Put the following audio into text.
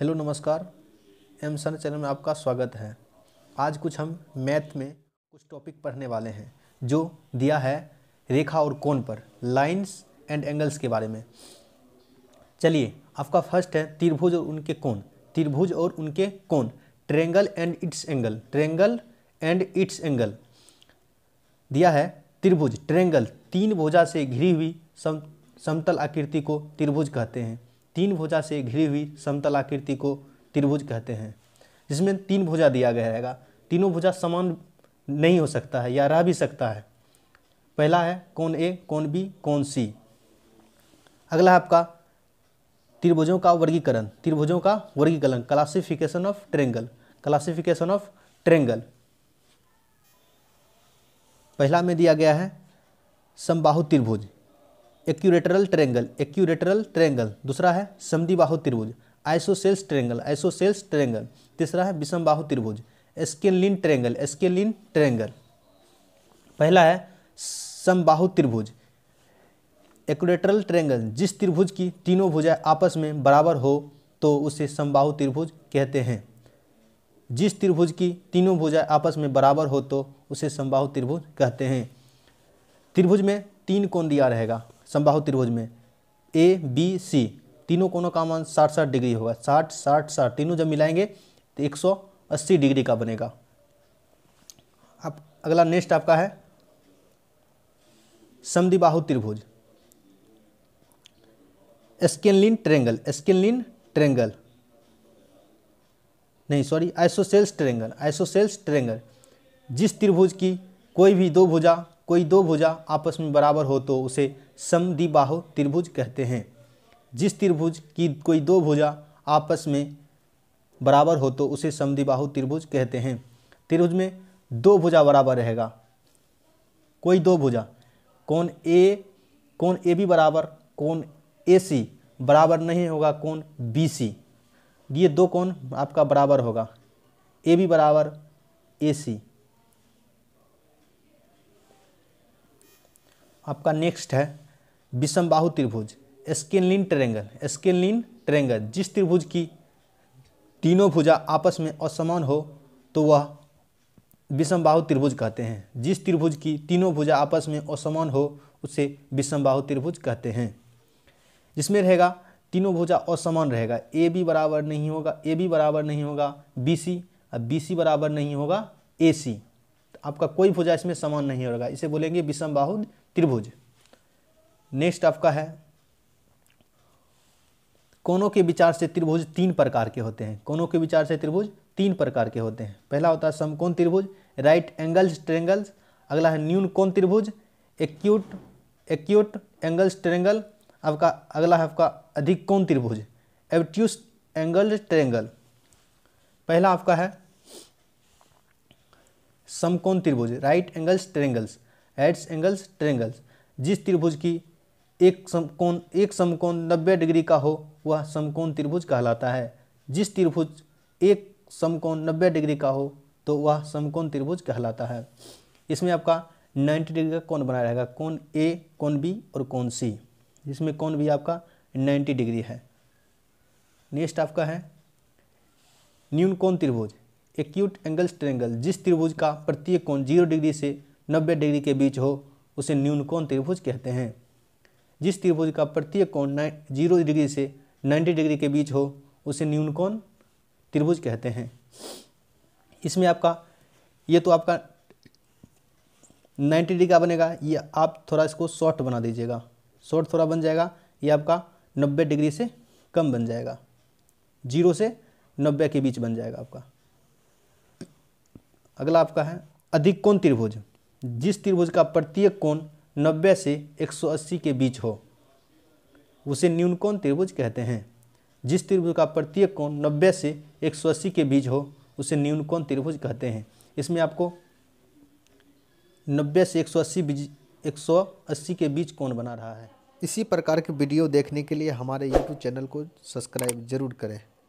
hello नमस्कार M सन channel में आपका स्वागत है आज कुछ हम मैथ में कुछ टॉपिक पढ़ने वाले हैं जो दिया है रेखा और कोण पर लाइंस एंड एंगल्स के बारे में चलिए आपका फर्स्ट है त्रिभुज और उनके कोण त्रिभुज और उनके कोण triangle and its angle triangle and its angle दिया है त्रिभुज ट्रेंगल तीन भुजा से घिरी हुई सम समतल आकृति को त्रिभुज कहते हैं तीन भुजा से घिरी हुई समतल आकृति को त्रिभुज कहते हैं जिसमें तीन भुजा दिया गया रहेगा तीनों भुजा समान नहीं हो सकता है या रह भी सकता है पहला है कौन ए कौन बी कौन सी अगला है आपका त्रिभुजों का वर्गीकरण त्रिभुजों का वर्गीकरण classification of triangle classification of triangle पहला में दिया गया है समबाहु त्रिभुज एक्यूरेटरल ट्रेंगल एक्यूरेटरल ट्रेंगल दूसरा है समदिबाहु त्रिभुज आइसोसेल्स ट्रेंगल आइसोसेल्स ट्रेंगल तीसरा है बाहु त्रिभुज स्केलिन ट्रेंगल स्केलिन ट्रेंगल पहला है समबाहु त्रिभुज एक्यूरेटरल ट्रेंगल जिस त्रिभुज की तीनों भुजाएं आपस में बराबर हो तो उसे समबाहु त्रिभुज कहते हैं जिस त्रिभुज की तीनों भुजाएं आपस में बराबर हो तो उसे समबाहु त्रिभुज कहते हैं त्रिभुज में तीन कोण दिया रहेगा समबाहु त्रिभुज में ए बी सी तीनों कोनों का मान साठ साठ डिग्री होगा साठ साठ साठ तीनों जब मिलाएंगे तो एक सौ अस्सी डिग्री का बनेगा अब अगला नेक्स्ट आपका है समदिबाहु त्रिभुज स्केनलिन ट्रेंगल स्केनलिन ट्रेंगल नहीं sorry isosceles triangle isosceles triangle जिस त्रिभुज की कोई भी दो भुजा कोई दो भुजा आपस में बराबर हो तो उसे समदिबाहु त्रिभुज कहते हैं जिस त्रिभुज की कोई दो भुजा आपस में बराबर हो तो उसे समदिबाहु त्रिभुज कहते हैं त्रिभुज में दो भुजा बराबर रहेगा कोई दो भुजा कौन ए कौन ए बी बराबर कौन ए सी बराबर नहीं होगा कौन बी सी ये दो कौन आपका बराबर होगा ए बी बराबर ए सी आपका नेक्स्ट है विषमबाहु त्रिभुज स्किनलिन ट्रेंगल स्किनलिन ट्रेंगल जिस त्रिभुज की तीनों भुजा आपस में असमान हो तो वह विषमबाहु त्रिभुज कहते हैं जिस त्रिभुज की तीनों भुजा आपस में असमान हो उसे विषमबाहु त्रिभुज कहते हैं जिसमें रहेगा तीनों भुजा असमान रहेगा ए बी बराबर नहीं होगा ए बी बराबर नहीं होगा बी सी और बी सी बराबर नहीं होगा ए सी तो आपका कोई भुजा इसमें समान नहीं होगा इसे बोलेंगे विषमबाहु त्रिभुज नेक्स्ट आपका है कोनों के विचार से त्रिभुज तीन प्रकार के होते हैं कोनों के विचार से त्रिभुज तीन प्रकार के होते हैं पहला होता है समकोण त्रिभुज राइट एंगल्स ट्रेंगल्स अगला है न्यून कोण त्रिभुज एक्यूट एक्यूट एंगल्स ट्रेंगल आपका अगला है आपका अधिक कोण त्रिभुज एवट्यूस एंगल ट्रेंगल पहला आपका है समकोण त्रिभुज right angles triangles aids angles triangles जिस त्रिभुज की एक समकोण एक समकोण नब्बे डिग्री का हो वह समकोण त्रिभुज कहलाता है जिस त्रिभुज एक समकोण नब्बे डिग्री का हो तो वह समकोण त्रिभुज कहलाता है इसमें आपका नाइन्टी डिग्री का कोण बना रहेगा कोण ए कोण बी और कोण सी जिसमें कोण भी आपका नाइन्टी डिग्री है नेक्स्ट आपका है न्यून कोण त्रिभुज एक्यूट एंगल्स स्ट्रेंगल जिस त्रिभुज का प्रत्येक कोण जीरो डिग्री से नब्बे डिग्री के बीच हो उसे न्यून कोण त्रिभुज कहते हैं जिस त्रिभुज का प्रत्येक कोण नाइन जीरो डिग्री से नाइन्टी डिग्री के बीच हो उसे न्यूनकोण त्रिभुज कहते हैं इसमें आपका ये तो आपका नाइन्टी डिग्री का बनेगा ये आप थोड़ा इसको शॉर्ट बना दीजिएगा शॉर्ट थोड़ा बन जाएगा ये आपका नब्बे डिग्री से कम बन जाएगा जीरो से नब्बे के बीच बन जाएगा आपका अगला आपका है अधिक कोण त्रिभुज जिस त्रिभुज का प्रत्येक कोण नब्बे से 180 के बीच हो उसे न्यूनकोण त्रिभुज कहते हैं जिस त्रिभुज का प्रत्येक कोण नब्बे से 180 के बीच हो उसे न्यूनकोण त्रिभुज कहते हैं इसमें आपको नब्बे से 180 बीच अस्सी के बीच कोण बना रहा है इसी प्रकार के वीडियो देखने के लिए हमारे यूट्यूब चैनल को सब्सक्राइब जरूर करें